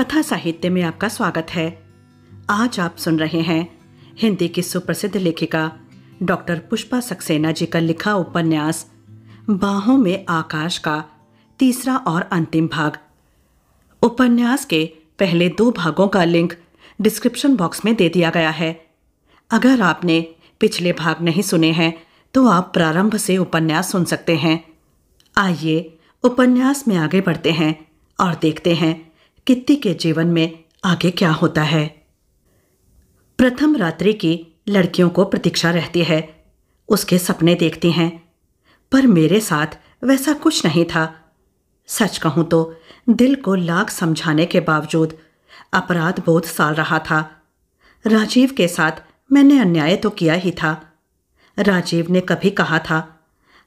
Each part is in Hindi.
कथा साहित्य में आपका स्वागत है आज आप सुन रहे हैं हिंदी की सुप्रसिद्ध लेखिका डॉक्टर पुष्पा सक्सेना जी का लिखा उपन्यास बाहों में आकाश का तीसरा और अंतिम भाग उपन्यास के पहले दो भागों का लिंक डिस्क्रिप्शन बॉक्स में दे दिया गया है अगर आपने पिछले भाग नहीं सुने हैं तो आप प्रारंभ से उपन्यास सुन सकते हैं आइए उपन्यास में आगे बढ़ते हैं और देखते हैं कित्ती के जीवन में आगे क्या होता है प्रथम रात्रि की लड़कियों को प्रतीक्षा रहती है उसके सपने देखती हैं पर मेरे साथ वैसा कुछ नहीं था सच कहूं तो दिल को लाख समझाने के बावजूद अपराध बोध साल रहा था राजीव के साथ मैंने अन्याय तो किया ही था राजीव ने कभी कहा था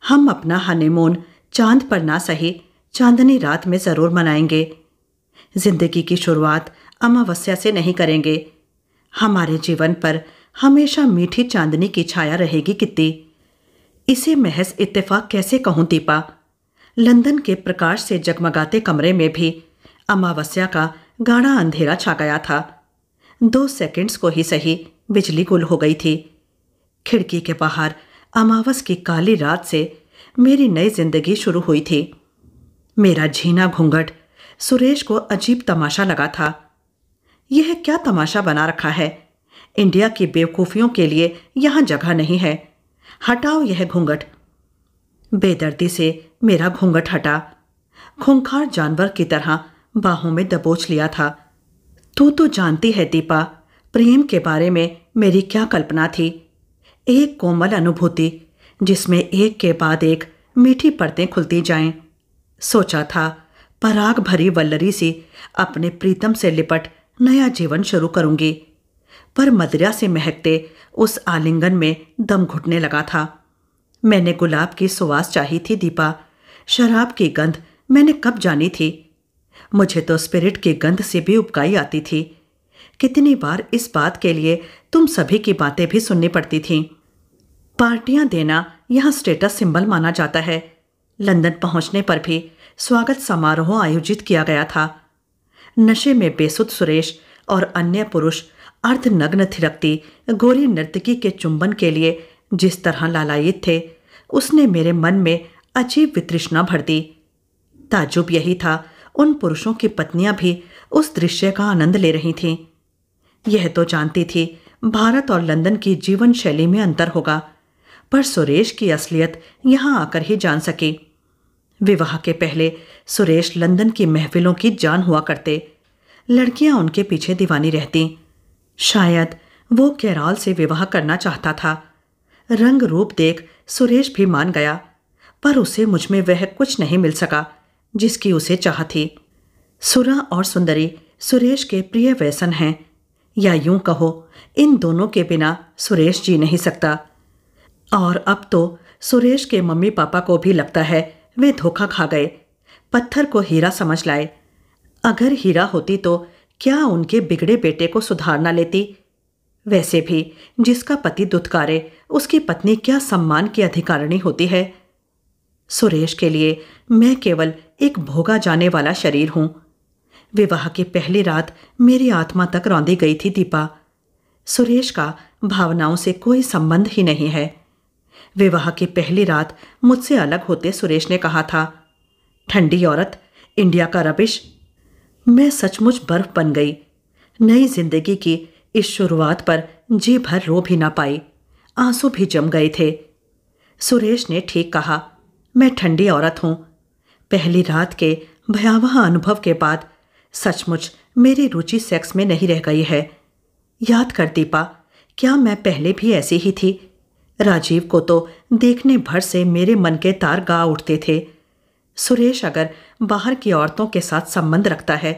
हम अपना हनीमून चांद पर ना सही चांदनी रात में ज़रूर मनाएंगे जिंदगी की शुरुआत अमावस्या से नहीं करेंगे हमारे जीवन पर हमेशा मीठी चांदनी की छाया रहेगी कितनी इसे महज इत्तेफाक कैसे कहूँ दीपा लंदन के प्रकाश से जगमगाते कमरे में भी अमावस्या का गाढ़ा अंधेरा छा गया था दो सेकंड्स को ही सही बिजली गुल हो गई थी खिड़की के बाहर अमावस की काली रात से मेरी नई जिंदगी शुरू हुई थी मेरा झीना घूंघट सुरेश को अजीब तमाशा लगा था यह क्या तमाशा बना रखा है इंडिया की बेवकूफ़ियों के लिए यहां जगह नहीं है हटाओ यह घूंघट बेदर्दी से मेरा घूंघट हटा खूंखार जानवर की तरह बाहों में दबोच लिया था तू तो जानती है दीपा प्रेम के बारे में मेरी क्या कल्पना थी एक कोमल अनुभूति जिसमें एक के बाद एक मीठी परतें खुलती जाएं। सोचा था पराग भरी वल्लरी से अपने प्रीतम से लिपट नया जीवन शुरू करूंगी पर मदिरा से महकते उस आलिंगन में दम घुटने लगा था मैंने गुलाब की सुवास चाही थी दीपा शराब की गंध मैंने कब जानी थी मुझे तो स्पिरिट की गंध से भी उपकाई आती थी कितनी बार इस बात के लिए तुम सभी की बातें भी सुननी पड़ती थी पार्टियां देना यहाँ स्टेटस सिंबल माना जाता है लंदन पहुंचने पर भी स्वागत समारोह आयोजित किया गया था नशे में बेसुद सुरेश और अन्य पुरुष अर्धनग्न थिरकती गोरी नर्तकी के चुंबन के लिए जिस तरह लालायित थे उसने मेरे मन में अजीब वितृष्णा भर दी ताजुब यही था उन पुरुषों की पत्नियां भी उस दृश्य का आनंद ले रही थीं यह तो जानती थी भारत और लंदन की जीवन शैली में अंतर होगा पर सुरेश की असलियत यहां आकर ही जान सकी विवाह के पहले सुरेश लंदन की महफिलों की जान हुआ करते लड़कियां उनके पीछे दीवानी रहती शायद वो कैराल से विवाह करना चाहता था रंग रूप देख सुरेश भी मान गया पर उसे मुझमें वह कुछ नहीं मिल सका जिसकी उसे चाह थी सुरा और सुंदरी सुरेश के प्रिय व्यसन हैं या यूं कहो इन दोनों के बिना सुरेश जी नहीं सकता और अब तो सुरेश के मम्मी पापा को भी लगता है वे धोखा खा गए पत्थर को हीरा समझ लाए अगर हीरा होती तो क्या उनके बिगड़े बेटे को सुधारना लेती वैसे भी जिसका पति दुत्कारे उसकी पत्नी क्या सम्मान की अधिकारिणी होती है सुरेश के लिए मैं केवल एक भोगा जाने वाला शरीर हूं विवाह की पहली रात मेरी आत्मा तक रौंदी गई थी दीपा सुरेश का भावनाओं से कोई संबंध ही नहीं है विवाह की पहली रात मुझसे अलग होते सुरेश ने कहा था ठंडी औरत इंडिया का रबिश मैं सचमुच बर्फ बन गई नई जिंदगी की इस शुरुआत पर जी भर रो भी ना पाई आंसू भी जम गए थे सुरेश ने ठीक कहा मैं ठंडी औरत हूं पहली रात के भयावह अनुभव के बाद सचमुच मेरी रुचि सेक्स में नहीं रह गई है याद कर दीपा क्या मैं पहले भी ऐसी ही थी राजीव को तो देखने भर से मेरे मन के तार गा उठते थे सुरेश अगर बाहर की औरतों के साथ संबंध रखता है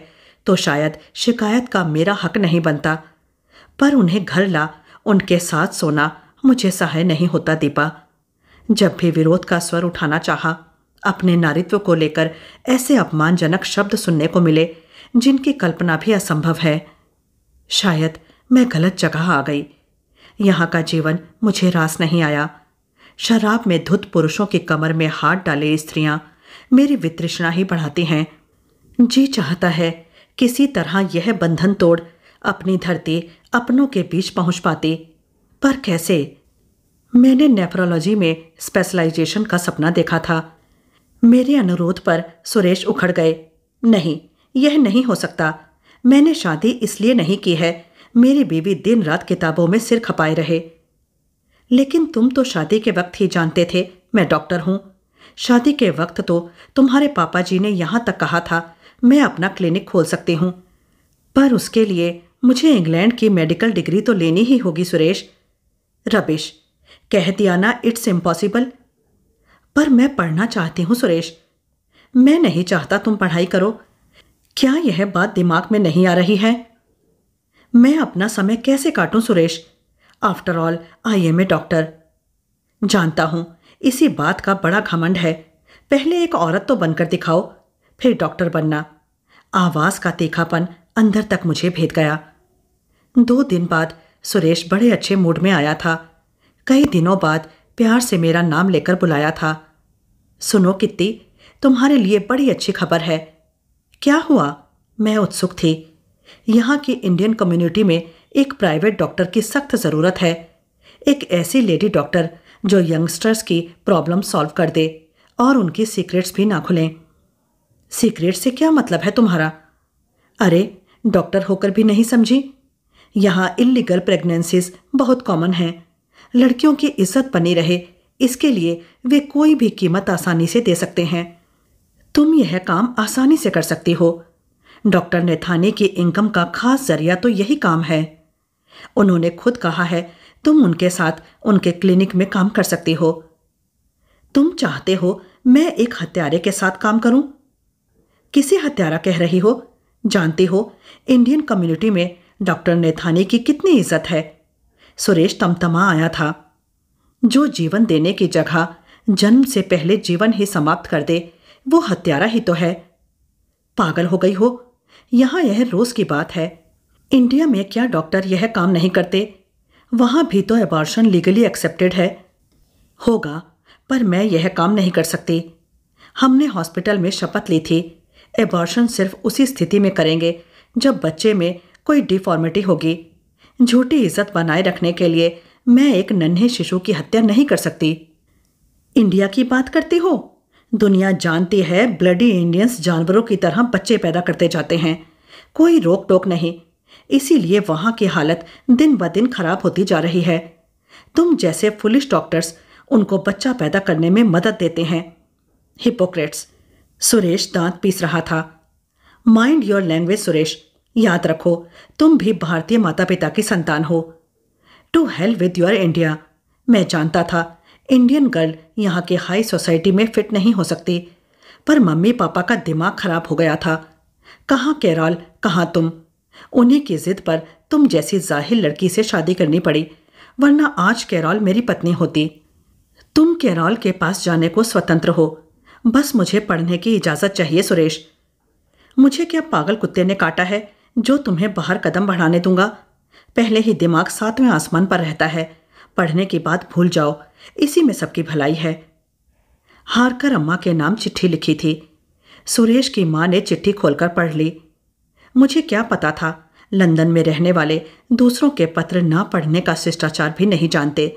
तो शायद शिकायत का मेरा हक नहीं बनता पर उन्हें घर ला उनके साथ सोना मुझे सहाय नहीं होता दीपा जब भी विरोध का स्वर उठाना चाहा अपने नारित्व को लेकर ऐसे अपमानजनक शब्द सुनने को मिले जिनकी कल्पना भी असंभव है शायद मैं गलत जगह आ गई यहाँ का जीवन मुझे रास नहीं आया शराब में धुत पुरुषों की कमर में हाथ डाले स्त्रियां मेरी वितृष्णा ही बढ़ाती हैं जी चाहता है किसी तरह यह बंधन तोड़ अपनी धरती अपनों के बीच पहुंच पाती पर कैसे मैंने नेफ्रोलॉजी में स्पेशलाइजेशन का सपना देखा था मेरे अनुरोध पर सुरेश उखड़ गए नहीं यह नहीं हो सकता मैंने शादी इसलिए नहीं की है मेरी बीवी दिन रात किताबों में सिर खपाए रहे लेकिन तुम तो शादी के वक्त ही जानते थे मैं डॉक्टर हूं शादी के वक्त तो तुम्हारे पापा जी ने यहां तक कहा था मैं अपना क्लिनिक खोल सकती हूँ पर उसके लिए मुझे इंग्लैंड की मेडिकल डिग्री तो लेनी ही होगी सुरेश रबिश कह दिया ना इट्स इम्पॉसिबल पर मैं पढ़ना चाहती हूँ सुरेश मैं नहीं चाहता तुम पढ़ाई करो क्या यह बात दिमाग में नहीं आ रही है मैं अपना समय कैसे काटूं Suresh after all I am a doctor जानता हूं इसी बात का बड़ा घमंड है पहले एक औरत तो बनकर दिखाओ फिर डॉक्टर बनना आवाज का तीखापन अंदर तक मुझे भेद गया दो दिन बाद सुरेश बड़े अच्छे मूड में आया था कई दिनों बाद प्यार से मेरा नाम लेकर बुलाया था सुनो कित्ती तुम्हारे लिए बड़ी अच्छी खबर है क्या हुआ मैं उत्सुक थी यहाँ की इंडियन कम्युनिटी में एक प्राइवेट डॉक्टर की सख्त ज़रूरत है एक ऐसी लेडी डॉक्टर जो यंगस्टर्स की प्रॉब्लम सॉल्व कर दे और उनकी सीक्रेट्स भी ना खुलें सीक्रेट से क्या मतलब है तुम्हारा अरे डॉक्टर होकर भी नहीं समझी यहाँ इलीगल प्रेगनेंसीज बहुत कॉमन हैं लड़कियों की इज्जत बनी रहे इसके लिए वे कोई भी कीमत आसानी से दे सकते हैं तुम यह काम आसानी से कर सकती हो डॉक्टर नेथानी की इनकम का खास जरिया तो यही काम है उन्होंने खुद कहा है तुम उनके साथ उनके क्लिनिक में काम कर सकती हो तुम चाहते हो मैं एक हत्यारे के साथ काम करूं किसे हत्यारा कह रही हो जानती हो इंडियन कम्युनिटी में डॉक्टर नेथानी की कितनी इज्जत है सुरेश तमतमा आया था जो जीवन देने की जगह जन्म से पहले जीवन ही समाप्त कर दे वो हत्यारा ही तो है पागल हो गई हो यहाँ यह रोज की बात है इंडिया में क्या डॉक्टर यह काम नहीं करते वहाँ भी तो एबॉर्शन लीगली एक्सेप्टेड है होगा पर मैं यह काम नहीं कर सकती हमने हॉस्पिटल में शपथ ली थी एबॉर्शन सिर्फ उसी स्थिति में करेंगे जब बच्चे में कोई डिफॉर्मिटी होगी झूठी इज्जत बनाए रखने के लिए मैं एक नन्हे शिशु की हत्या नहीं कर सकती इंडिया की बात करती हो दुनिया जानती है ब्लडी इंडियंस जानवरों की तरह बच्चे पैदा करते जाते हैं कोई रोक टोक नहीं इसीलिए वहां की हालत दिन ब दिन खराब होती जा रही है तुम जैसे फुलिश डॉक्टर्स उनको बच्चा पैदा करने में मदद देते हैं हिपोक्रेट्स सुरेश दांत पीस रहा था माइंड योर लैंग्वेज सुरेश याद रखो तुम भी भारतीय माता पिता की संतान हो to help with your India मैं जानता था इंडियन गर्ल यहाँ के हाई सोसाइटी में फिट नहीं हो सकती पर मम्मी पापा का दिमाग खराब हो गया था कहाँ कैराल कहाँ तुम उन्हीं की जिद पर तुम जैसी जाहिर लड़की से शादी करनी पड़ी वरना आज कैरॉल मेरी पत्नी होती तुम कैरॉल के पास जाने को स्वतंत्र हो बस मुझे पढ़ने की इजाज़त चाहिए सुरेश मुझे क्या पागल कुत्ते ने काटा है जो तुम्हें बाहर कदम बढ़ाने दूंगा पहले ही दिमाग सातवें आसमान पर रहता है पढ़ने की बात भूल जाओ इसी में सबकी भलाई है हारकर अम्मा के नाम चिट्ठी लिखी थी सुरेश की माँ ने चिट्ठी खोलकर पढ़ ली मुझे क्या पता था लंदन में रहने वाले दूसरों के पत्र ना पढ़ने का शिष्टाचार भी नहीं जानते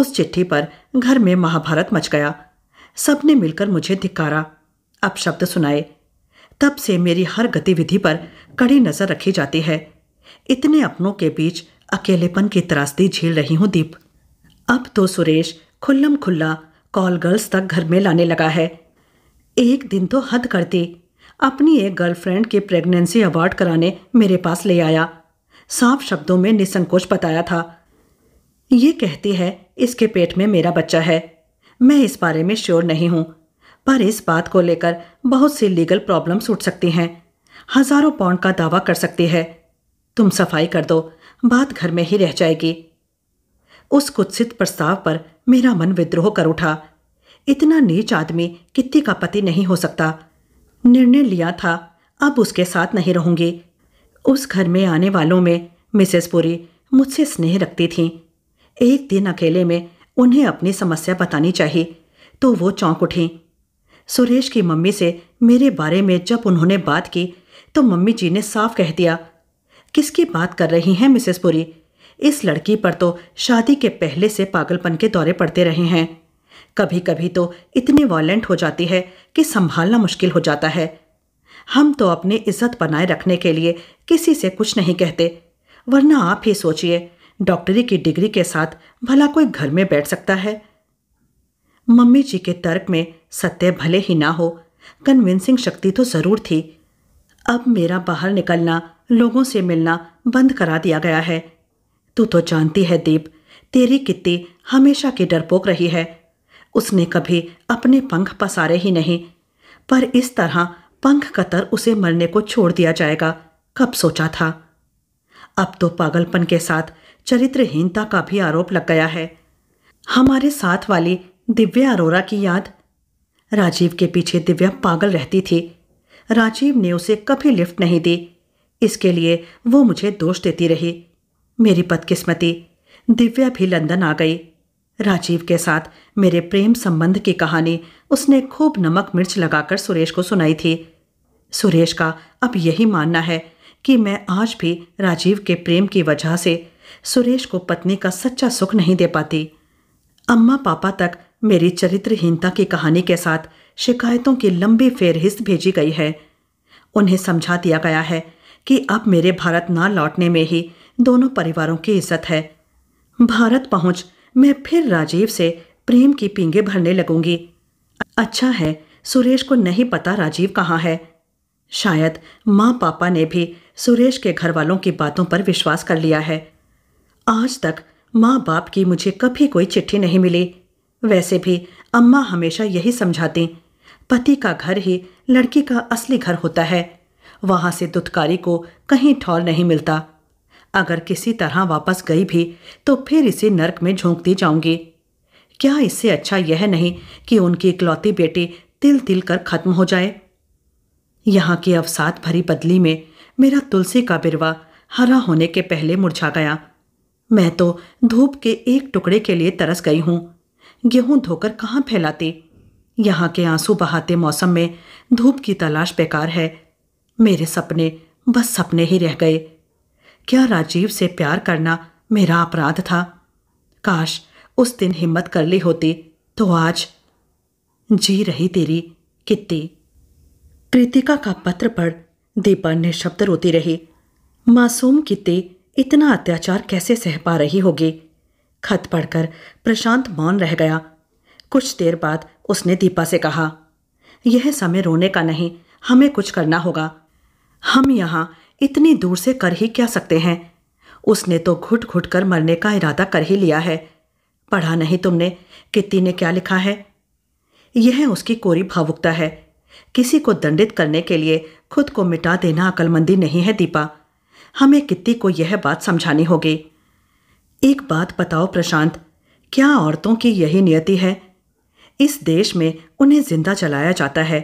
उस चिट्ठी पर घर में महाभारत मच गया सबने मिलकर मुझे धिकारा अब शब्द सुनाए तब से मेरी हर गतिविधि पर कड़ी नजर रखी जाती है इतने अपनों के बीच अकेलेपन की त्रासदी झेल रही हूं दीप अब तो सुरेश खुल्लम खुल्ला कॉल गर्ल्स तक घर में लाने लगा है एक दिन तो हद करती अपनी एक गर्लफ्रेंड के प्रेगनेंसी अवार्ड कराने मेरे पास ले आया साफ शब्दों में निसंकोच बताया था ये कहती है इसके पेट में मेरा बच्चा है मैं इस बारे में श्योर नहीं हूँ पर इस बात को लेकर बहुत सी लीगल प्रॉब्लम्स उठ सकती हैं हजारों पाउंड का दावा कर सकती है तुम सफाई कर दो बात घर में ही रह जाएगी उस कुत्सित प्रस्ताव पर मेरा मन विद्रोह कर उठा इतना नीच आदमी कित्ती का पति नहीं हो सकता निर्णय लिया था अब उसके साथ नहीं रहूंगी उस घर में आने वालों में मिसेस पुरी मुझसे स्नेह रखती थीं एक दिन अकेले में उन्हें अपनी समस्या बतानी चाहिए तो वो चौंक उठी सुरेश की मम्मी से मेरे बारे में जब उन्होंने बात की तो मम्मी जी ने साफ कह दिया किसकी बात कर रही हैं मिसेस पुरी इस लड़की पर तो शादी के पहले से पागलपन के दौरे पड़ते रहे हैं कभी कभी तो इतनी वॉयलेंट हो जाती है कि संभालना मुश्किल हो जाता है हम तो अपनी इज्जत बनाए रखने के लिए किसी से कुछ नहीं कहते वरना आप ही सोचिए डॉक्टरी की डिग्री के साथ भला कोई घर में बैठ सकता है मम्मी जी के तर्क में सत्य भले ही ना हो कन्विंसिंग शक्ति तो ज़रूर थी अब मेरा बाहर निकलना लोगों से मिलना बंद करा दिया गया है तू तो जानती है दीप तेरी कित्ती हमेशा की डरपोक रही है उसने कभी अपने पंख पसारे ही नहीं पर इस तरह पंख कतर उसे मरने को छोड़ दिया जाएगा कब सोचा था अब तो पागलपन के साथ चरित्रहीनता का भी आरोप लग गया है हमारे साथ वाली दिव्या अरोरा की याद राजीव के पीछे दिव्या पागल रहती थी राजीव ने उसे कभी लिफ्ट नहीं दी इसके लिए वो मुझे दोष देती रही मेरी बदकिस्मती दिव्या भी लंदन आ गई राजीव के साथ मेरे प्रेम संबंध की कहानी उसने खूब नमक मिर्च लगाकर सुरेश को सुनाई थी सुरेश का अब यही मानना है कि मैं आज भी राजीव के प्रेम की वजह से सुरेश को पत्नी का सच्चा सुख नहीं दे पाती अम्मा पापा तक मेरी चरित्रहीनता की कहानी के साथ शिकायतों की लंबी फेरहिस्त भेजी गई है उन्हें समझा दिया गया है कि अब मेरे भारत ना लौटने में ही दोनों परिवारों की इज्जत है भारत पहुंच मैं फिर राजीव से प्रेम की पींगे भरने लगूंगी अच्छा है सुरेश को नहीं पता राजीव कहाँ है शायद माँ पापा ने भी सुरेश के घर वालों की बातों पर विश्वास कर लिया है आज तक माँ बाप की मुझे कभी कोई चिट्ठी नहीं मिली वैसे भी अम्मा हमेशा यही समझाती पति का घर ही लड़की का असली घर होता है वहां से दुत्कारी को कहीं ठौर नहीं मिलता अगर किसी तरह वापस गई भी तो फिर इसे नरक में झोंक दी जाऊंगी क्या इससे अच्छा यह नहीं कि उनकी इकलौती बेटी तिल तिल कर खत्म हो जाए यहाँ की अवसाद भरी बदली में मेरा तुलसी का बिरवा हरा होने के पहले मुरझा गया मैं तो धूप के एक टुकड़े के लिए तरस गई हूँ गेहूं धोकर कहाँ फैलाती यहाँ के आंसू बहाते मौसम में धूप की तलाश बेकार है मेरे सपने बस सपने ही रह गए क्या राजीव से प्यार करना मेरा अपराध था काश उस दिन हिम्मत कर ली होती तो आज जी रही तेरी कितनी कृतिका का पत्र पढ़ दीपा शब्द रोती रही मासूम कितने इतना अत्याचार कैसे सह पा रही होगी खत पढ़कर प्रशांत मौन रह गया कुछ देर बाद उसने दीपा से कहा यह समय रोने का नहीं हमें कुछ करना होगा हम यहाँ इतनी दूर से कर ही क्या सकते हैं उसने तो घुट घुट कर मरने का इरादा कर ही लिया है पढ़ा नहीं तुमने कित्ती ने क्या लिखा है यह उसकी कोरी भावुकता है किसी को दंडित करने के लिए खुद को मिटा देना अकलमंदी नहीं है दीपा हमें कित्ती को यह बात समझानी होगी एक बात बताओ प्रशांत क्या औरतों की यही नियति है इस देश में उन्हें जिंदा चलाया जाता है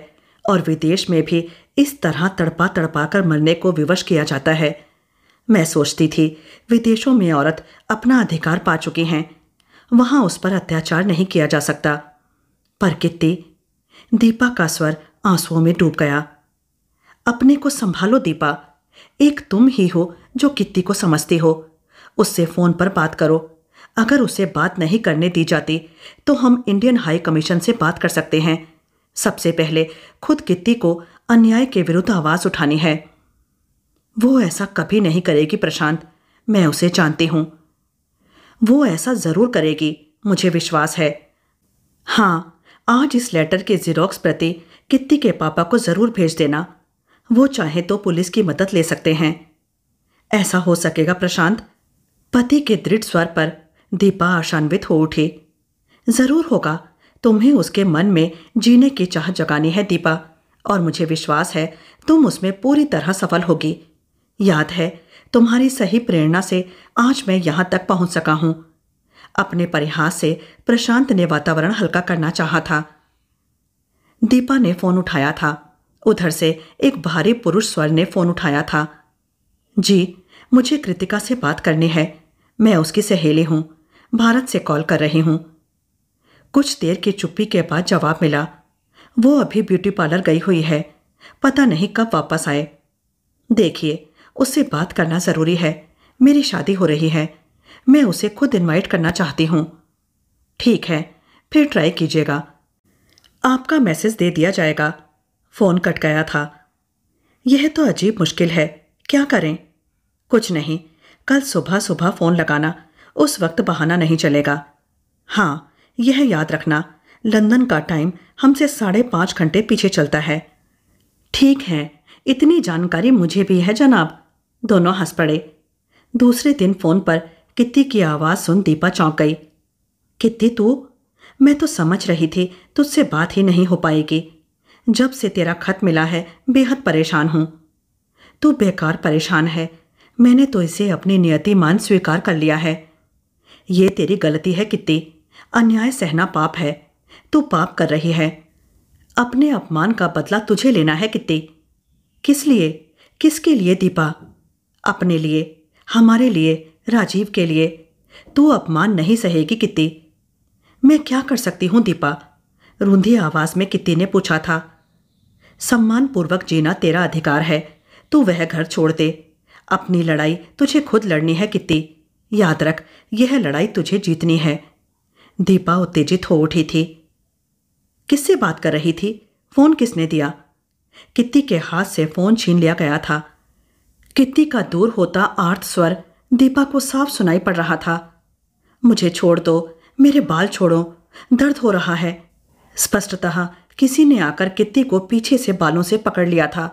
और विदेश में भी इस तरह तड़पा तड़पा कर मरने को विवश किया जाता है मैं सोचती थी विदेशों में औरत अपना अधिकार पा चुकी हैं वहां उस पर अत्याचार नहीं किया जा सकता पर कितनी दीपा का स्वर आंसुओं में डूब गया अपने को संभालो दीपा एक तुम ही हो जो कित्ती को समझती हो उससे फोन पर बात करो अगर उसे बात नहीं करने दी जाती तो हम इंडियन हाई कमीशन से बात कर सकते हैं सबसे पहले खुद कित्ती को अन्याय के विरुद्ध आवाज उठानी है वो ऐसा कभी नहीं करेगी प्रशांत मैं उसे जानती हूं वो ऐसा जरूर करेगी मुझे विश्वास है हाँ आज इस लेटर के जीरोक्स प्रति कित्ती के पापा को जरूर भेज देना वो चाहे तो पुलिस की मदद ले सकते हैं ऐसा हो सकेगा प्रशांत पति के दृढ़ स्वर पर दीपा आशान्वित हो उठी जरूर होगा तुम्हें उसके मन में जीने की चाह जगानी है दीपा और मुझे विश्वास है तुम उसमें पूरी तरह सफल होगी याद है तुम्हारी सही प्रेरणा से आज मैं यहां तक पहुंच सका हूं अपने परिहास से प्रशांत ने वातावरण हल्का करना चाहा था दीपा ने फोन उठाया था उधर से एक भारी पुरुष स्वर ने फोन उठाया था जी मुझे कृतिका से बात करनी है मैं उसकी सहेली हूं भारत से कॉल कर रही हूं कुछ देर की चुप्पी के बाद जवाब मिला वो अभी ब्यूटी पार्लर गई हुई है पता नहीं कब वापस आए देखिए उससे बात करना ज़रूरी है मेरी शादी हो रही है मैं उसे खुद इनवाइट करना चाहती हूँ ठीक है फिर ट्राई कीजिएगा आपका मैसेज दे दिया जाएगा फ़ोन कट गया था यह तो अजीब मुश्किल है क्या करें कुछ नहीं कल सुबह सुबह फ़ोन लगाना उस वक्त बहाना नहीं चलेगा हाँ यह याद रखना लंदन का टाइम हमसे साढ़े पाँच घंटे पीछे चलता है ठीक है इतनी जानकारी मुझे भी है जनाब दोनों हंस पड़े दूसरे दिन फ़ोन पर कित्ती की आवाज़ सुन दीपा चौंक गई कित्ती तू मैं तो समझ रही थी तुझसे बात ही नहीं हो पाएगी जब से तेरा खत मिला है बेहद परेशान हूँ तू बेकार परेशान है मैंने तो इसे अपनी नियति मान स्वीकार कर लिया है ये तेरी गलती है कित्ती अन्याय सहना पाप है तू पाप कर रही है अपने अपमान का बदला तुझे लेना है कितने किस लिए किसके लिए दीपा अपने लिए हमारे लिए राजीव के लिए तू अपमान नहीं सहेगी कितनी मैं क्या कर सकती हूं दीपा रूंधी आवाज में कितनी ने पूछा था सम्मानपूर्वक जीना तेरा अधिकार है तू वह घर छोड़ दे अपनी लड़ाई तुझे खुद लड़नी है कितनी याद रख यह लड़ाई तुझे जीतनी है दीपा उत्तेजित हो उठी थी किससे बात कर रही थी फोन किसने दिया कित्ती के हाथ से फोन छीन लिया गया था कित्ती का दूर होता आर्थ स्वर दीपा को साफ सुनाई पड़ रहा था मुझे छोड़ दो मेरे बाल छोड़ो दर्द हो रहा है स्पष्टतः किसी ने आकर कित्ती को पीछे से बालों से पकड़ लिया था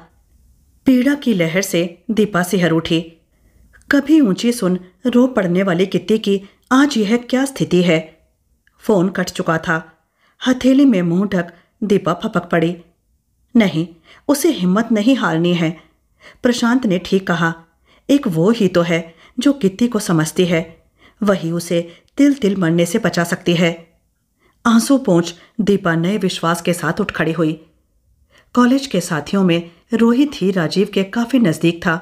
पीड़ा की लहर से दीपा सिहर उठी कभी ऊंची सुन रो पड़ने वाली कित्ती की आज यह क्या स्थिति है फोन कट चुका था हथेली में मुंह ढक दीपा फपक पड़ी नहीं उसे हिम्मत नहीं हारनी है प्रशांत ने ठीक कहा एक वो ही तो है जो कित्ती को समझती है वही उसे तिल तिल मरने से बचा सकती है आंसू पहुंच दीपा नए विश्वास के साथ उठ खड़ी हुई कॉलेज के साथियों में रोहित ही राजीव के काफ़ी नज़दीक था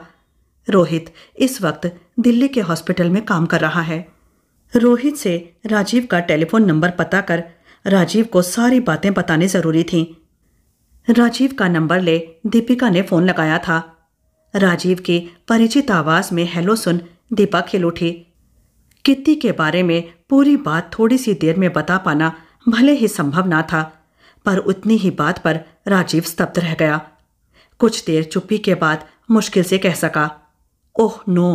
रोहित इस वक्त दिल्ली के हॉस्पिटल में काम कर रहा है रोहित से राजीव का टेलीफोन नंबर पता कर राजीव को सारी बातें बताने ज़रूरी थीं राजीव का नंबर ले दीपिका ने फ़ोन लगाया था राजीव की परिचित आवाज़ में हेलो सुन दीपा खिल उठी कित्ती के बारे में पूरी बात थोड़ी सी देर में बता पाना भले ही संभव ना था पर उतनी ही बात पर राजीव स्तब्ध रह गया कुछ देर चुप्पी के बाद मुश्किल से कह सका ओह नो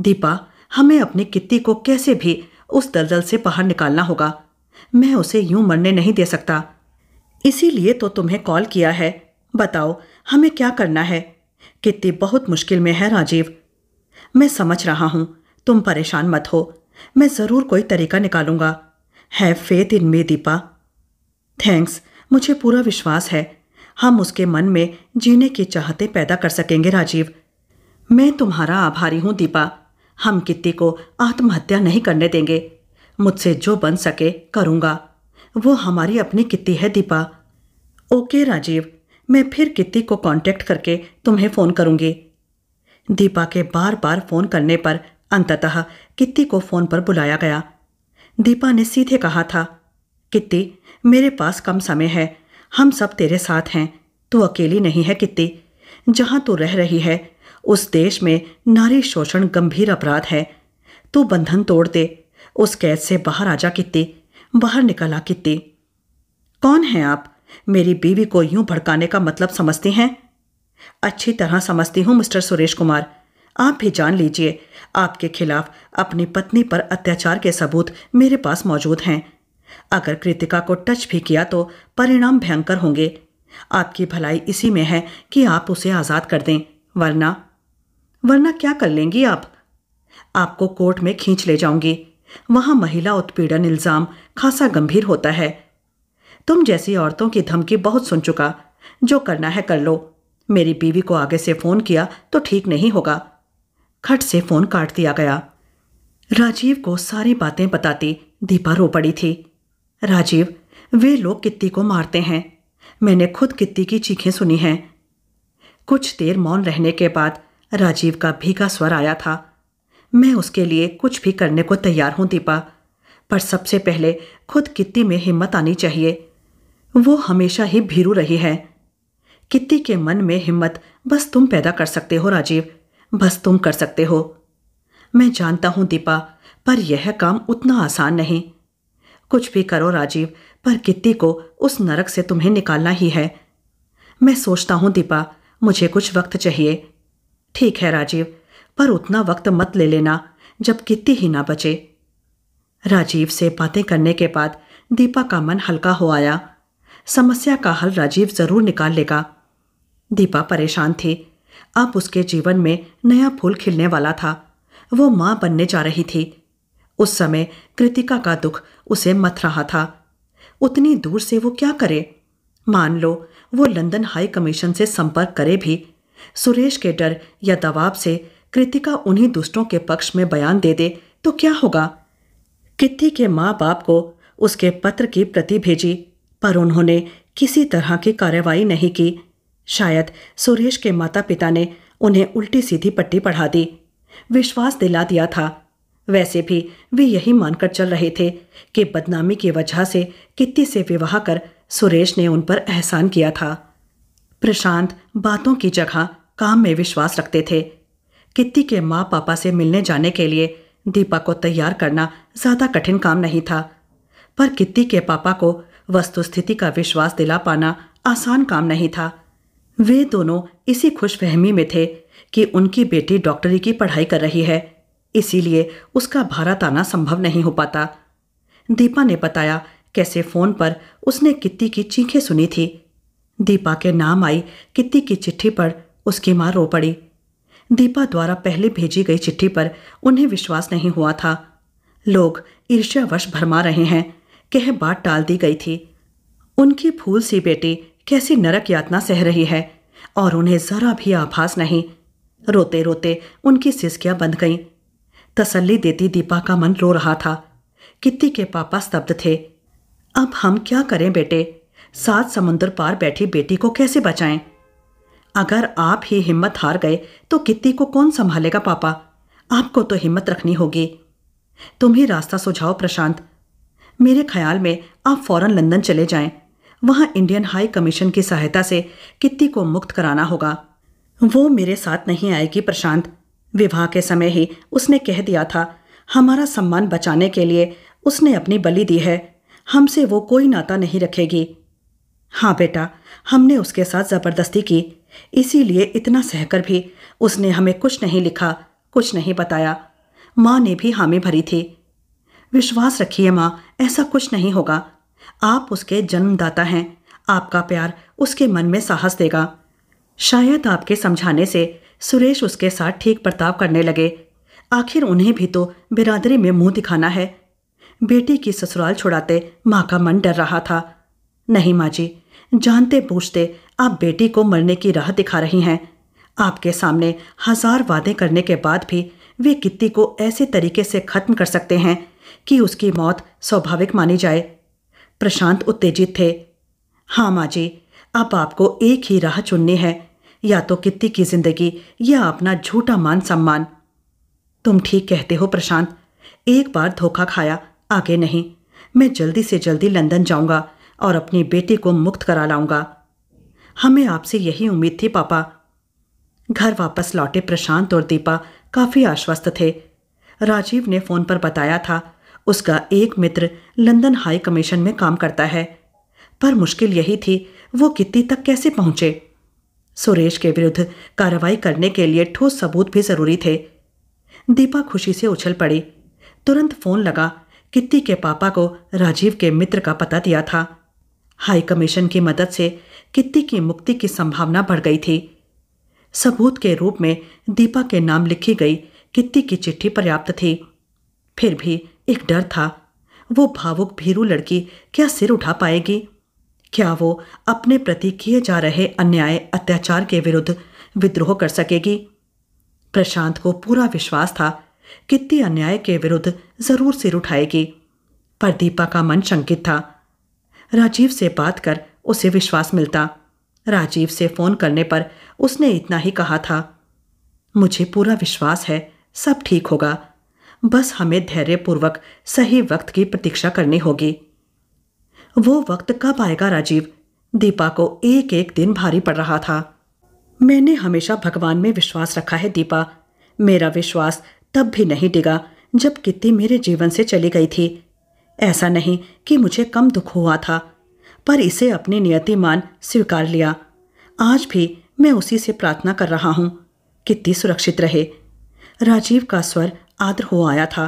दीपा हमें अपनी कित्ती को कैसे भी उस दलदल से बाहर निकालना होगा मैं उसे यूं मरने नहीं दे सकता इसीलिए तो तुम्हें कॉल किया है बताओ हमें क्या करना है कितनी बहुत मुश्किल में है राजीव मैं समझ रहा हूं तुम परेशान मत हो मैं ज़रूर कोई तरीका निकालूंगा है faith in me Deepa thanks मुझे पूरा विश्वास है हम उसके मन में जीने की चाहते पैदा कर सकेंगे राजीव मैं तुम्हारा आभारी हूं दीपा हम कित्ती को आत्महत्या नहीं करने देंगे मुझसे जो बन सके करूँगा वो हमारी अपनी कित्ती है दीपा ओके राजीव मैं फिर कित्ती को कांटेक्ट करके तुम्हें फ़ोन करूँगी दीपा के बार बार फ़ोन करने पर अंततः कित्ती को फ़ोन पर बुलाया गया दीपा ने सीधे कहा था कित्ती मेरे पास कम समय है हम सब तेरे साथ हैं तू अकेली नहीं है कित्ती जहां तू रह रही है उस देश में नारी शोषण गंभीर अपराध है तू बंधन तोड़ दे उस कैद से बाहर आ जा कितनी बाहर निकल आ कित्ती कौन हैं आप मेरी बीवी को यूं भड़काने का मतलब समझती हैं अच्छी तरह समझती हूँ मिस्टर सुरेश कुमार आप भी जान लीजिए आपके खिलाफ अपनी पत्नी पर अत्याचार के सबूत मेरे पास मौजूद हैं अगर कृतिका को टच भी किया तो परिणाम भयंकर होंगे आपकी भलाई इसी में है कि आप उसे आज़ाद कर दें वरना वरना क्या कर लेंगी आप आपको कोर्ट में खींच ले जाऊंगी वहां महिला उत्पीड़न इल्ज़ाम खासा गंभीर होता है तुम जैसी औरतों की धमकी बहुत सुन चुका जो करना है कर लो मेरी बीवी को आगे से फ़ोन किया तो ठीक नहीं होगा खट से फ़ोन काट दिया गया राजीव को सारी बातें बताती दीपा रो पड़ी थी राजीव वे लोग कित्ती को मारते हैं मैंने खुद कित्ती की चीखें सुनी हैं कुछ देर मौन रहने के बाद राजीव का भीगा स्वर आया था मैं उसके लिए कुछ भी करने को तैयार हूं दीपा पर सबसे पहले खुद कित्ती में हिम्मत आनी चाहिए वो हमेशा ही भीरू रही है कित्ती के मन में हिम्मत बस तुम पैदा कर सकते हो राजीव बस तुम कर सकते हो मैं जानता हूं दीपा पर यह काम उतना आसान नहीं कुछ भी करो राजीव पर कित्ती को उस नरक से तुम्हें निकालना ही है मैं सोचता हूं दीपा मुझे कुछ वक्त चाहिए ठीक है राजीव पर उतना वक्त मत ले लेना जब कितनी ही ना बचे राजीव से बातें करने के बाद दीपा का मन हल्का हो आया समस्या का हल राजीव जरूर निकाल लेगा दीपा परेशान थी अब उसके जीवन में नया फूल खिलने वाला था वो मां बनने जा रही थी उस समय कृतिका का दुख उसे मत रहा था उतनी दूर से वो क्या करे मान लो वो लंदन हाई कमीशन से संपर्क करे भी सुरेश के डर या दबाव से कृतिका उन्हीं दुष्टों के पक्ष में बयान दे दे तो क्या होगा कित्ती के माँ बाप को उसके पत्र की प्रति भेजी पर उन्होंने किसी तरह की कार्यवाही नहीं की शायद सुरेश के माता पिता ने उन्हें उल्टी सीधी पट्टी पढ़ा दी विश्वास दिला दिया था वैसे भी वे यही मानकर चल रहे थे कि बदनामी की वजह से कित्ती से विवाह कर सुरेश ने उन पर एहसान किया था प्रशांत बातों की जगह काम में विश्वास रखते थे कित्ती के माँ पापा से मिलने जाने के लिए दीपा को तैयार करना ज़्यादा कठिन काम नहीं था पर कित्ती के पापा को वस्तुस्थिति का विश्वास दिला पाना आसान काम नहीं था वे दोनों इसी खुशफहमी में थे कि उनकी बेटी डॉक्टरी की पढ़ाई कर रही है इसीलिए उसका भारत आना संभव नहीं हो पाता दीपा ने बताया कैसे फ़ोन पर उसने कित्ती की चीखें सुनी थी दीपा के नाम आई कित्ती की चिट्ठी पर उसकी माँ रो पड़ी दीपा द्वारा पहले भेजी गई चिट्ठी पर उन्हें विश्वास नहीं हुआ था लोग ईर्ष्यावश भरमा रहे हैं कह बात टाल दी गई थी उनकी फूल सी बेटी कैसी नरक यातना सह रही है और उन्हें जरा भी आभास नहीं रोते रोते उनकी सिसकियां बंध गईं तसल्ली देती दीपा का मन रो रहा था कित्ती के पापा स्तब्ध थे अब हम क्या करें बेटे सात समुंदर पार बैठी बेटी को कैसे बचाएं अगर आप ही हिम्मत हार गए तो कित्ती को कौन संभालेगा पापा आपको तो हिम्मत रखनी होगी तुम ही रास्ता सुझाओ प्रशांत मेरे ख्याल में आप फौरन लंदन चले जाएं। वहां इंडियन हाई कमीशन की सहायता से कित्ती को मुक्त कराना होगा वो मेरे साथ नहीं आएगी प्रशांत विवाह के समय ही उसने कह दिया था हमारा सम्मान बचाने के लिए उसने अपनी बलि दी है हमसे वो कोई नाता नहीं रखेगी हाँ बेटा हमने उसके साथ ज़बरदस्ती की इसीलिए इतना सहकर भी उसने हमें कुछ नहीं लिखा कुछ नहीं बताया माँ ने भी हामी भरी थी विश्वास रखिए माँ ऐसा कुछ नहीं होगा आप उसके जन्मदाता हैं आपका प्यार उसके मन में साहस देगा शायद आपके समझाने से सुरेश उसके साथ ठीक बर्ताव करने लगे आखिर उन्हें भी तो बिरादरी में मुंह दिखाना है बेटी की ससुराल छुड़ाते माँ का मन डर रहा था नहीं माँ जी जानते बूझते आप बेटी को मरने की राह दिखा रही हैं आपके सामने हजार वादे करने के बाद भी वे कित्ती को ऐसे तरीके से खत्म कर सकते हैं कि उसकी मौत स्वाभाविक मानी जाए प्रशांत उत्तेजित थे हाँ माँ जी अब आपको एक ही राह चुननी है या तो कित्ती की जिंदगी या अपना झूठा मान सम्मान तुम ठीक कहते हो प्रशांत एक बार धोखा खाया आगे नहीं मैं जल्दी से जल्दी लंदन जाऊंगा और अपनी बेटी को मुक्त करा लाऊंगा हमें आपसे यही उम्मीद थी पापा घर वापस लौटे प्रशांत और दीपा काफी आश्वस्त थे राजीव ने फोन पर बताया था उसका एक मित्र लंदन हाई कमीशन में काम करता है पर मुश्किल यही थी वो कितनी तक कैसे पहुंचे सुरेश के विरुद्ध कार्रवाई करने के लिए ठोस सबूत भी जरूरी थे दीपा खुशी से उछल पड़ी तुरंत फोन लगा कित्ती के पापा को राजीव के मित्र का पता दिया था हाई कमीशन की मदद से कित्ती की मुक्ति की संभावना बढ़ गई थी सबूत के रूप में दीपा के नाम लिखी गई कित्ती की चिट्ठी पर्याप्त थी फिर भी एक डर था वो भावुक भीरू लड़की क्या सिर उठा पाएगी क्या वो अपने प्रति किए जा रहे अन्याय अत्याचार के विरुद्ध विद्रोह कर सकेगी प्रशांत को पूरा विश्वास था कितनी अन्याय के विरुद्ध जरूर सिर उठाएगी पर दीपा का मन शंकित था राजीव से बात कर उसे विश्वास मिलता राजीव से फोन करने पर उसने इतना ही कहा था मुझे पूरा विश्वास है सब ठीक होगा बस हमें धैर्यपूर्वक सही वक्त की प्रतीक्षा करनी होगी वो वक्त कब आएगा राजीव दीपा को एक एक दिन भारी पड़ रहा था मैंने हमेशा भगवान में विश्वास रखा है दीपा मेरा विश्वास तब भी नहीं डिगा जब कित्ती मेरे जीवन से चली गई थी ऐसा नहीं कि मुझे कम दुख हुआ था पर इसे अपनी मान स्वीकार लिया आज भी मैं उसी से प्रार्थना कर रहा हूं कितनी सुरक्षित रहे राजीव का स्वर आद्र हो आया था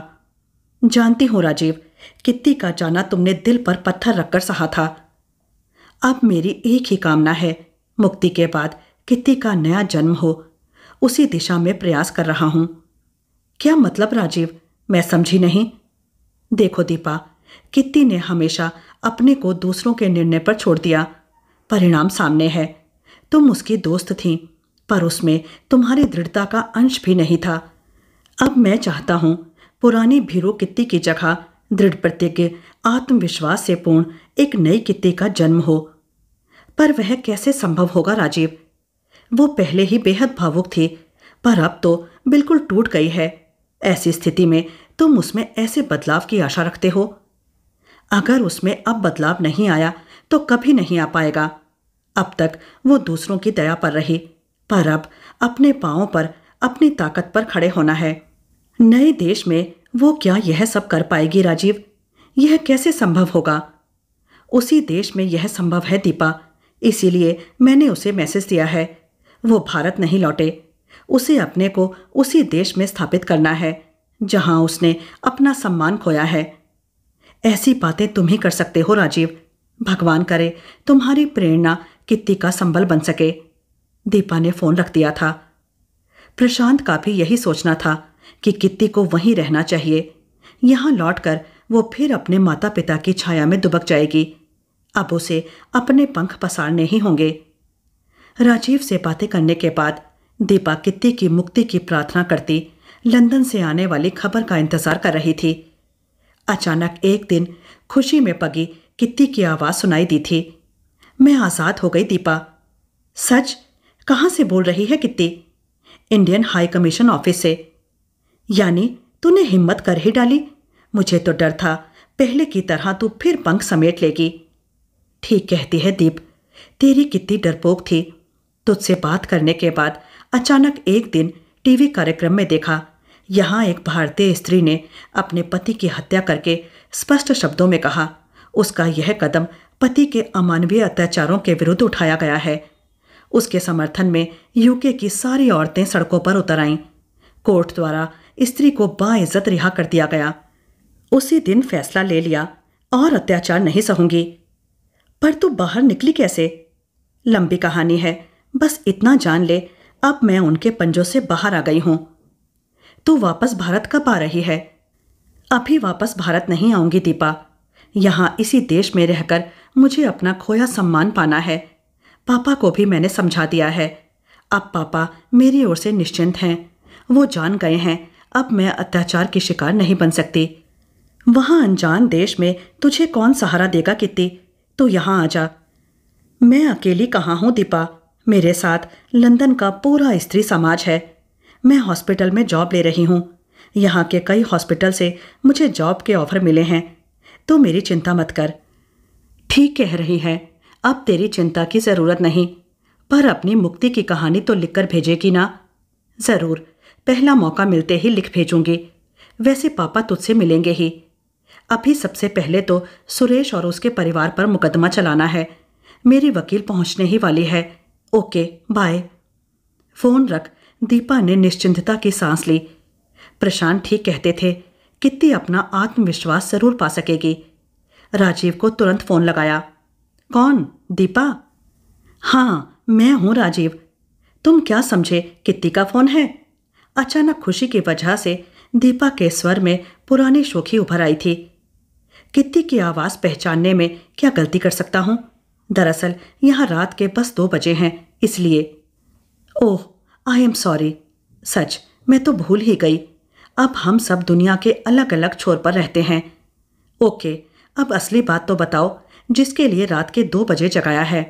जानती हूं राजीव कित्ती का जाना तुमने दिल पर पत्थर रखकर सहा था अब मेरी एक ही कामना है मुक्ति के बाद कित्ती का नया जन्म हो उसी दिशा में प्रयास कर रहा हूं क्या मतलब राजीव मैं समझी नहीं देखो दीपा कित्ती ने हमेशा अपने को दूसरों के निर्णय पर छोड़ दिया परिणाम सामने है तुम उसकी दोस्त थी पर उसमें तुम्हारी दृढ़ता का अंश भी नहीं था अब मैं चाहता हूं पुरानी भीरू कित्ती की जगह दृढ़ प्रत्यज्ञ आत्मविश्वास से पूर्ण एक नई कित्ती का जन्म हो पर वह कैसे संभव होगा राजीव वो पहले ही बेहद भावुक थी पर अब तो बिल्कुल टूट गई है ऐसी स्थिति में तुम उसमें ऐसे बदलाव की आशा रखते हो अगर उसमें अब बदलाव नहीं आया तो कभी नहीं आ पाएगा अब तक वो दूसरों की दया पर रही पर अब अपने पाओं पर अपनी ताकत पर खड़े होना है नए देश में वो क्या यह सब कर पाएगी राजीव यह कैसे संभव होगा उसी देश में यह संभव है दीपा इसीलिए मैंने उसे मैसेज दिया है वो भारत नहीं लौटे उसे अपने को उसी देश में स्थापित करना है जहां उसने अपना सम्मान खोया है ऐसी बातें तुम ही कर सकते हो राजीव भगवान करे तुम्हारी प्रेरणा कित्ती का संबल बन सके दीपा ने फोन रख दिया था प्रशांत का भी यही सोचना था कि कित्ती को वहीं रहना चाहिए यहां लौटकर वो फिर अपने माता पिता की छाया में दुबक जाएगी अब उसे अपने पंख पसारने ही होंगे राजीव से बातें करने के बाद दीपा कित्ती की मुक्ति की प्रार्थना करती लंदन से आने वाली खबर का इंतजार कर रही थी अचानक एक दिन खुशी में पगी कित्ती की आवाज़ सुनाई दी थी मैं आज़ाद हो गई दीपा सच कहां से बोल रही है कित्ती इंडियन हाई कमीशन ऑफिस से यानी तूने हिम्मत कर ही डाली मुझे तो डर था पहले की तरह तू फिर पंख समेट लेगी ठीक कहती है दीप तेरी कितनी डरपोक थी तुझसे बात करने के बाद अचानक एक दिन टीवी कार्यक्रम में देखा यहाँ एक भारतीय स्त्री ने अपने पति की हत्या करके स्पष्ट शब्दों में कहा उसका यह कदम पति के अमानवीय अत्याचारों के विरुद्ध उठाया गया है उसके समर्थन में यूके की सारी औरतें सड़कों पर उतर आईं कोर्ट द्वारा स्त्री को बाइज्जत रिहा कर दिया गया उसी दिन फैसला ले लिया और अत्याचार नहीं सहूंगी पर तू बाहर निकली कैसे लंबी कहानी है बस इतना जान ले अब मैं उनके पंजों से बाहर आ गई हूं तू वापस भारत कब आ रही है अभी वापस भारत नहीं आऊंगी दीपा यहाँ इसी देश में रहकर मुझे अपना खोया सम्मान पाना है पापा को भी मैंने समझा दिया है अब पापा मेरी ओर से निश्चिंत हैं वो जान गए हैं अब मैं अत्याचार की शिकार नहीं बन सकती वहाँ अनजान देश में तुझे कौन सहारा देगा कितनी तो यहाँ आ जा मैं अकेली कहाँ हूँ दीपा मेरे साथ लंदन का पूरा स्त्री समाज है मैं हॉस्पिटल में जॉब ले रही हूँ यहाँ के कई हॉस्पिटल से मुझे जॉब के ऑफर मिले हैं तो मेरी चिंता मत कर ठीक कह रही है अब तेरी चिंता की ज़रूरत नहीं पर अपनी मुक्ति की कहानी तो लिखकर भेजेगी ना ज़रूर पहला मौका मिलते ही लिख भेजूंगी वैसे पापा तुझसे मिलेंगे ही अभी सबसे पहले तो सुरेश और उसके परिवार पर मुकदमा चलाना है मेरी वकील पहुंचने ही वाली है ओके बाय फ़ोन रख दीपा ने निश्चिंतता की सांस ली प्रशांत ठीक कहते थे कितनी अपना आत्मविश्वास जरूर पा सकेगी राजीव को तुरंत फोन लगाया कौन दीपा हाँ मैं हूँ राजीव तुम क्या समझे कित्ती का फोन है अचानक खुशी की वजह से दीपा के स्वर में पुरानी शोखी उभर आई थी कित्ती की आवाज़ पहचानने में क्या गलती कर सकता हूँ दरअसल यहां रात के बस दो बजे हैं इसलिए ओह आई एम सॉरी सच मैं तो भूल ही गई अब हम सब दुनिया के अलग अलग छोर पर रहते हैं ओके अब असली बात तो बताओ जिसके लिए रात के दो बजे जगाया है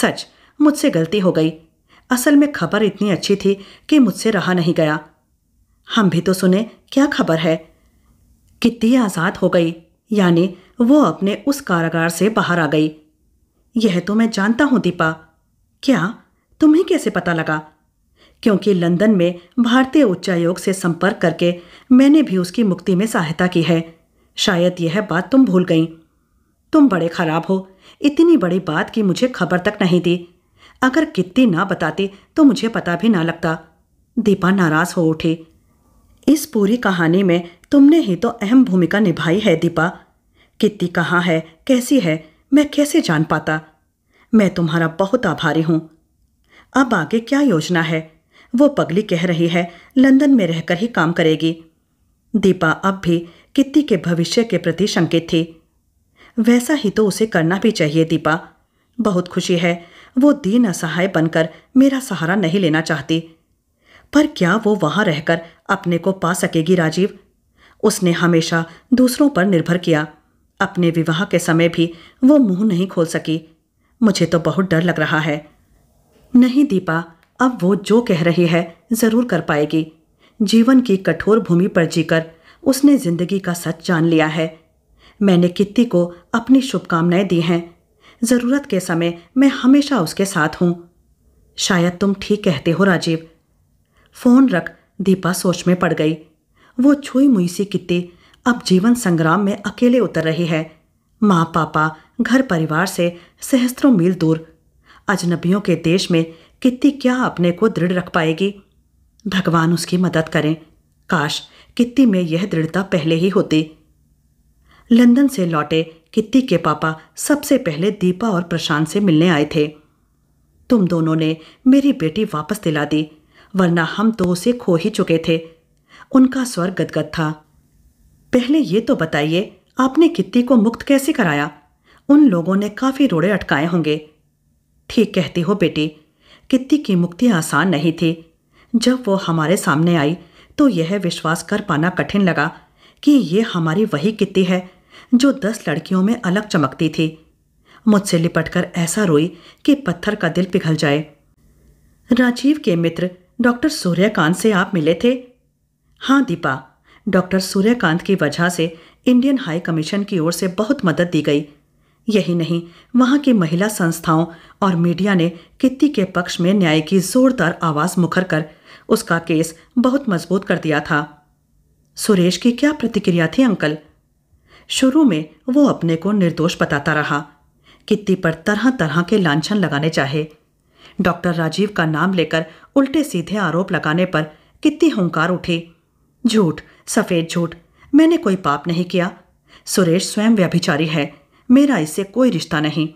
सच मुझसे गलती हो गई असल में खबर इतनी अच्छी थी कि मुझसे रहा नहीं गया हम भी तो सुने क्या खबर है कितनी आज़ाद हो गई यानी वो अपने उस कारागार से बाहर आ गई यह तो मैं जानता हूं दीपा क्या तुम्हें कैसे पता लगा क्योंकि लंदन में भारतीय उच्चायोग से संपर्क करके मैंने भी उसकी मुक्ति में सहायता की है शायद यह बात तुम भूल गई तुम बड़े खराब हो इतनी बड़ी बात की मुझे खबर तक नहीं दी अगर कितनी ना बताती तो मुझे पता भी ना लगता दीपा नाराज हो उठी इस पूरी कहानी में तुमने ही तो अहम भूमिका निभाई है दीपा कितनी कहाँ है कैसी है मैं कैसे जान पाता मैं तुम्हारा बहुत आभारी हूं अब आगे क्या योजना है वो पगली कह रही है लंदन में रहकर ही काम करेगी दीपा अब भी कित्ती के भविष्य के प्रति शंकित थी वैसा ही तो उसे करना भी चाहिए दीपा बहुत खुशी है वो दीन असहाय बनकर मेरा सहारा नहीं लेना चाहती पर क्या वो वहां रहकर अपने को पा सकेगी राजीव उसने हमेशा दूसरों पर निर्भर किया अपने विवाह के समय भी वो मुंह नहीं खोल सकी मुझे तो बहुत डर लग रहा है नहीं दीपा अब वो जो कह रही है जरूर कर पाएगी जीवन की कठोर भूमि पर जीकर उसने जिंदगी का सच जान लिया है मैंने कित्ती को अपनी शुभकामनाएं दी हैं ज़रूरत के समय मैं हमेशा उसके साथ हूं शायद तुम ठीक कहते हो राजीव फ़ोन रख दीपा सोच में पड़ गई वो छुई मुई सी कित्ती अब जीवन संग्राम में अकेले उतर रही है माँ पापा घर परिवार से सहस्त्रों मील दूर अजनबियों के देश में कित्ती क्या अपने को दृढ़ रख पाएगी भगवान उसकी मदद करें काश कित्ती में यह दृढ़ता पहले ही होती लंदन से लौटे कित्ती के पापा सबसे पहले दीपा और प्रशांत से मिलने आए थे तुम दोनों ने मेरी बेटी वापस दिला दी वरना हम तो उसे खो ही चुके थे उनका स्वर गदगद था पहले ये तो बताइए आपने कित्ती को मुक्त कैसे कराया उन लोगों ने काफ़ी रोड़े अटकाए होंगे ठीक कहती हो बेटी कित्ती की मुक्ति आसान नहीं थी जब वो हमारे सामने आई तो यह विश्वास कर पाना कठिन लगा कि ये हमारी वही कित्ती है जो दस लड़कियों में अलग चमकती थी मुझसे लिपटकर ऐसा रोई कि पत्थर का दिल पिघल जाए राजीव के मित्र डॉक्टर सूर्यकांत से आप मिले थे हाँ दीपा डॉक्टर सूर्यकांत की वजह से इंडियन हाई कमीशन की ओर से बहुत मदद दी गई यही नहीं वहां की महिला संस्थाओं और मीडिया ने कित्ती के पक्ष में न्याय की जोरदार आवाज मुखर कर उसका केस बहुत मजबूत कर दिया था सुरेश की क्या प्रतिक्रिया थी अंकल शुरू में वो अपने को निर्दोष बताता रहा कित्ती पर तरह तरह के लाछन लगाने चाहे डॉक्टर राजीव का नाम लेकर उल्टे सीधे आरोप लगाने पर कित्ती हंकार उठी झूठ सफेद झूठ मैंने कोई पाप नहीं किया सुरेश स्वयं व्यभिचारी है मेरा इससे कोई रिश्ता नहीं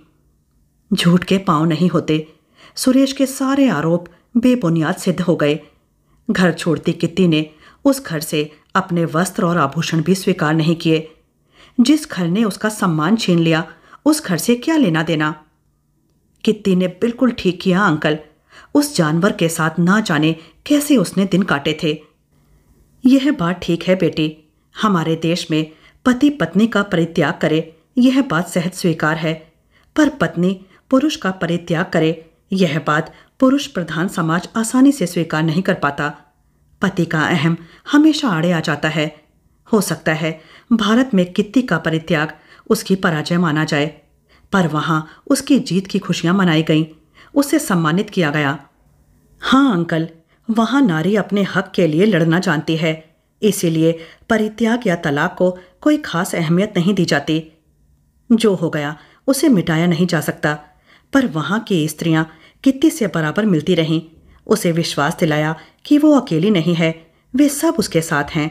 झूठ के पांव नहीं होते सुरेश के सारे आरोप बेबुनियाद सिद्ध हो गए घर छोड़ती कित्ती ने उस घर से अपने वस्त्र और आभूषण भी स्वीकार नहीं किए जिस घर ने उसका सम्मान छीन लिया उस घर से क्या लेना देना कित्ती ने बिल्कुल ठीक किया अंकल उस जानवर के साथ ना जाने कैसे उसने दिन काटे थे यह बात ठीक है बेटी हमारे देश में पति पत्नी का परित्याग करे यह बात सहज स्वीकार है पर पत्नी पुरुष का परित्याग करे यह बात पुरुष प्रधान समाज आसानी से स्वीकार नहीं कर पाता पति का अहम हमेशा आड़े आ जाता है हो सकता है भारत में कित्ती का परित्याग उसकी पराजय माना जाए पर वहां उसकी जीत की खुशियां मनाई गईं उसे सम्मानित किया गया हाँ अंकल वहाँ नारी अपने हक के लिए लड़ना जानती है इसीलिए परित्याग या तलाक को कोई खास अहमियत नहीं दी जाती जो हो गया उसे मिटाया नहीं जा सकता पर वहां की स्त्रियां कितनी से बराबर मिलती रहीं उसे विश्वास दिलाया कि वो अकेली नहीं है वे सब उसके साथ हैं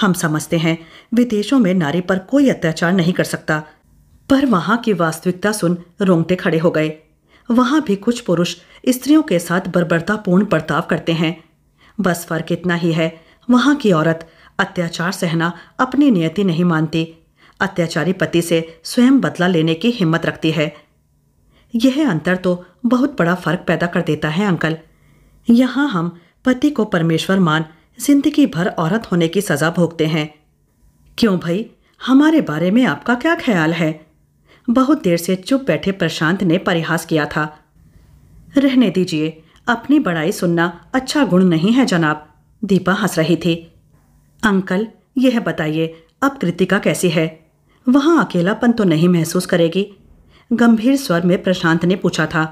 हम समझते हैं विदेशों में नारी पर कोई अत्याचार नहीं कर सकता पर वहाँ की वास्तविकता सुन रोंगटे खड़े हो गए वहां भी कुछ पुरुष स्त्रियों के साथ बर्बरतापूर्ण बर्ताव करते हैं बस फर्क इतना ही है वहां की औरत अत्याचार सहना अपनी नियति नहीं मानती अत्याचारी पति से स्वयं बदला लेने की हिम्मत रखती है यह अंतर तो बहुत बड़ा फर्क पैदा कर देता है अंकल यहाँ हम पति को परमेश्वर मान जिंदगी भर औरत होने की सज़ा भोगते हैं क्यों भाई हमारे बारे में आपका क्या ख्याल है बहुत देर से चुप बैठे प्रशांत ने परिहास किया था रहने दीजिए अपनी बड़ाई सुनना अच्छा गुण नहीं है जनाब दीपा हंस रही थी अंकल यह बताइए अब कृतिका कैसी है वहां अकेलापन तो नहीं महसूस करेगी गंभीर स्वर में प्रशांत ने पूछा था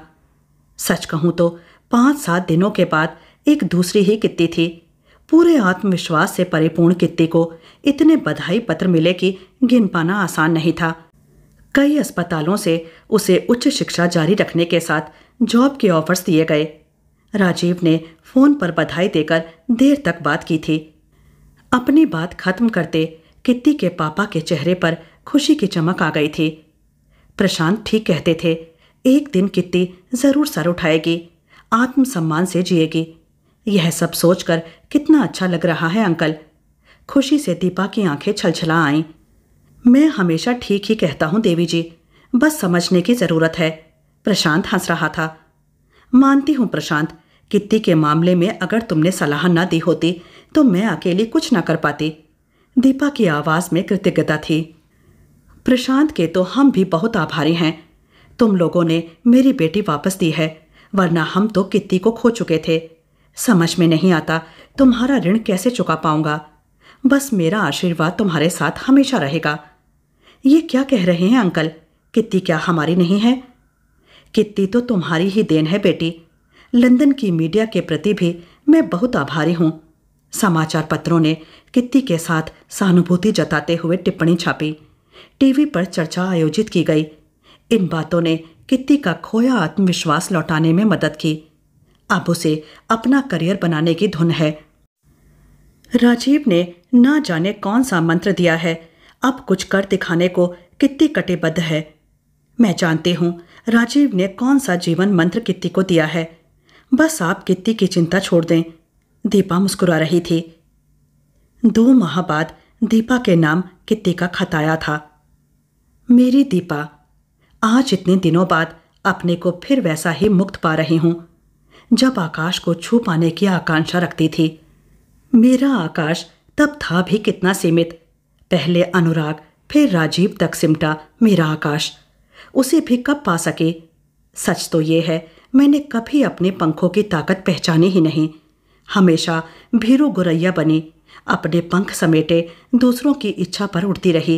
सच कहूं तो पांच सात दिनों के बाद एक दूसरी ही कित्ती थी पूरे आत्मविश्वास से परिपूर्ण कित्ती को इतने बधाई पत्र मिले कि गिन पाना आसान नहीं था कई अस्पतालों से उसे उच्च शिक्षा जारी रखने के साथ जॉब के ऑफर्स दिए गए राजीव ने फ़ोन पर बधाई देकर देर तक बात की थी अपनी बात खत्म करते कित्ती के पापा के चेहरे पर खुशी की चमक आ गई थी प्रशांत ठीक कहते थे एक दिन कित्ती जरूर सर उठाएगी आत्मसम्मान से जिएगी यह सब सोचकर कितना अच्छा लग रहा है अंकल खुशी से दीपा की आंखें छलछला आईं मैं हमेशा ठीक ही कहता हूँ देवी जी बस समझने की ज़रूरत है प्रशांत हंस रहा था मानती हूँ प्रशांत कित्ती के मामले में अगर तुमने सलाह न दी होती तो मैं अकेली कुछ ना कर पाती दीपा की आवाज़ में कृतज्ञता थी प्रशांत के तो हम भी बहुत आभारी हैं तुम लोगों ने मेरी बेटी वापस दी है वरना हम तो कित्ती को खो चुके थे समझ में नहीं आता तुम्हारा ऋण कैसे चुका पाऊंगा बस मेरा आशीर्वाद तुम्हारे साथ हमेशा रहेगा ये क्या कह रहे हैं अंकल कित्ती क्या हमारी नहीं है कित्ती तो तुम्हारी ही देन है बेटी लंदन की मीडिया के प्रति भी मैं बहुत आभारी हूँ समाचार पत्रों ने कित्ती के साथ सहानुभूति जताते हुए टिप्पणी छापी टीवी पर चर्चा आयोजित की गई इन बातों ने कित्ती का खोया आत्मविश्वास लौटाने में मदद की अब उसे अपना करियर बनाने की धुन है राजीव ने ना जाने कौन सा मंत्र दिया है अब कुछ कर दिखाने को कित्ती कटिबद्ध है मैं जानती हूँ राजीव ने कौन सा जीवन मंत्र कित्ती को दिया है बस आप कित्ती की चिंता छोड़ दें दीपा मुस्कुरा रही थी दो माह बाद दीपा के नाम कित्ते का खत आया था मेरी दीपा आज इतने दिनों बाद अपने को फिर वैसा ही मुक्त पा रही हूँ जब आकाश को छू पाने की आकांक्षा रखती थी मेरा आकाश तब था भी कितना सीमित पहले अनुराग फिर राजीव तक सिमटा मेरा आकाश उसे भी कब पा सके सच तो ये है मैंने कभी अपने पंखों की ताकत पहचानी ही नहीं हमेशा भीरू गुरैया बनी अपने पंख समेटे दूसरों की इच्छा पर उड़ती रही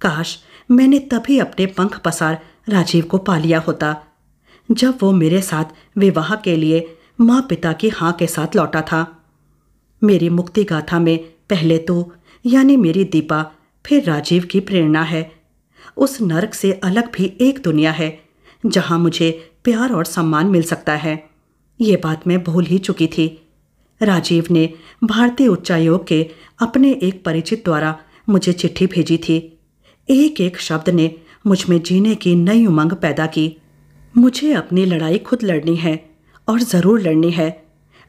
काश मैंने तभी अपने पंख पसार राजीव को पा लिया होता जब वो मेरे साथ विवाह के लिए माँ पिता की हाँ के साथ लौटा था मेरी मुक्ति गाथा में पहले तो यानी मेरी दीपा फिर राजीव की प्रेरणा है उस नरक से अलग भी एक दुनिया है जहाँ मुझे प्यार और सम्मान मिल सकता है ये बात मैं भूल ही चुकी थी राजीव ने भारतीय उच्चायोग के अपने एक परिचित द्वारा मुझे चिट्ठी भेजी थी एक एक शब्द ने मुझ में जीने की नई उमंग पैदा की मुझे अपनी लड़ाई खुद लड़नी है और ज़रूर लड़नी है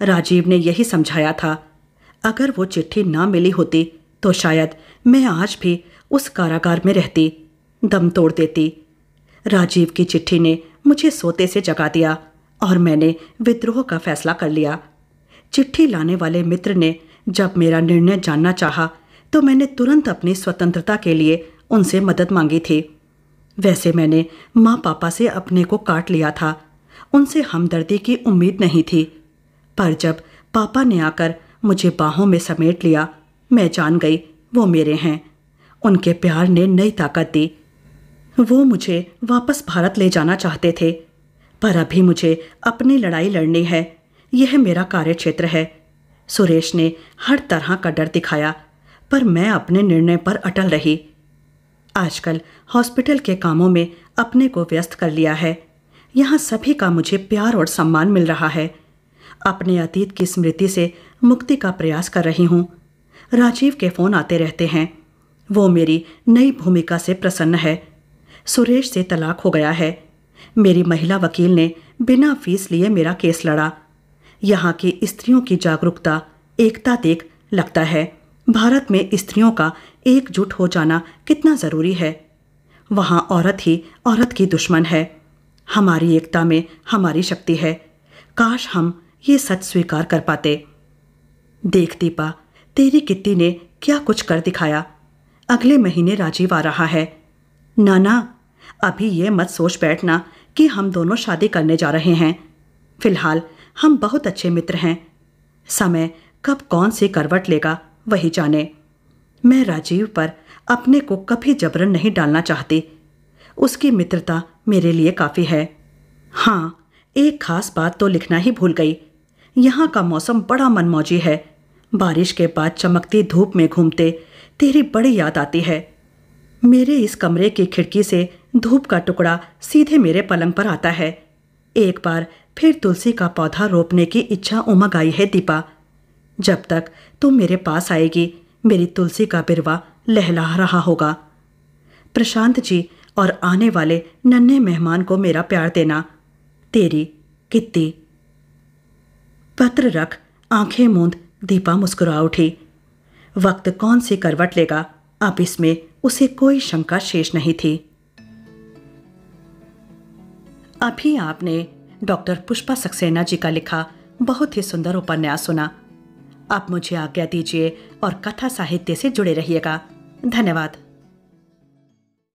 राजीव ने यही समझाया था अगर वो चिट्ठी ना मिली होती तो शायद मैं आज भी उस कारागार में रहती दम तोड़ देती राजीव की चिट्ठी ने मुझे सोते से जगा दिया और मैंने विद्रोह का फैसला कर लिया चिट्ठी लाने वाले मित्र ने जब मेरा निर्णय जानना चाहा तो मैंने तुरंत अपनी स्वतंत्रता के लिए उनसे मदद मांगी थी वैसे मैंने माँ पापा से अपने को काट लिया था उनसे हमदर्दी की उम्मीद नहीं थी पर जब पापा ने आकर मुझे बाहों में समेट लिया मैं जान गई वो मेरे हैं उनके प्यार ने नई ताकत दी वो मुझे वापस भारत ले जाना चाहते थे पर अभी मुझे अपनी लड़ाई लड़नी है यह मेरा कार्य क्षेत्र है सुरेश ने हर तरह का डर दिखाया पर मैं अपने निर्णय पर अटल रही आजकल हॉस्पिटल के कामों में अपने को व्यस्त कर लिया है यहाँ सभी का मुझे प्यार और सम्मान मिल रहा है अपने अतीत की स्मृति से मुक्ति का प्रयास कर रही हूँ राजीव के फ़ोन आते रहते हैं वो मेरी नई भूमिका से प्रसन्न है सुरेश से तलाक हो गया है मेरी महिला वकील ने बिना फीस लिए मेरा केस लड़ा यहाँ की स्त्रियों की जागरूकता एकता देख लगता है भारत में स्त्रियों का एकजुट हो जाना कितना ज़रूरी है वहाँ औरत ही औरत की दुश्मन है हमारी एकता में हमारी शक्ति है काश हम ये सच स्वीकार कर पाते देख दीपा तेरी किट्टी ने क्या कुछ कर दिखाया अगले महीने राजीव आ रहा है नाना अभी ये मत सोच बैठना कि हम दोनों शादी करने जा रहे हैं फिलहाल हम बहुत अच्छे मित्र हैं समय कब कौन सी करवट लेगा वही जाने मैं राजीव पर अपने को कभी जबरन नहीं डालना चाहती उसकी मित्रता मेरे लिए काफ़ी है हाँ एक खास बात तो लिखना ही भूल गई यहाँ का मौसम बड़ा मनमौजी है बारिश के बाद चमकती धूप में घूमते तेरी बड़ी याद आती है मेरे इस कमरे की खिड़की से धूप का टुकड़ा सीधे मेरे पलंग पर आता है एक बार फिर तुलसी का पौधा रोपने की इच्छा उमग आई है दीपा जब तक तुम मेरे पास आएगी मेरी तुलसी का बिरवा लहला रहा होगा प्रशांत जी और आने वाले नन्हे मेहमान को मेरा प्यार देना तेरी कित्ती पत्र रख आंखें मूंद दीपा मुस्कुरा उठी वक्त कौन सी करवट लेगा अब इसमें उसे कोई शंका शेष नहीं थी अभी आपने डॉक्टर पुष्पा सक्सेना जी का लिखा बहुत ही सुंदर उपन्यास सुना आप मुझे आज्ञा दीजिए और कथा साहित्य से जुड़े रहिएगा धन्यवाद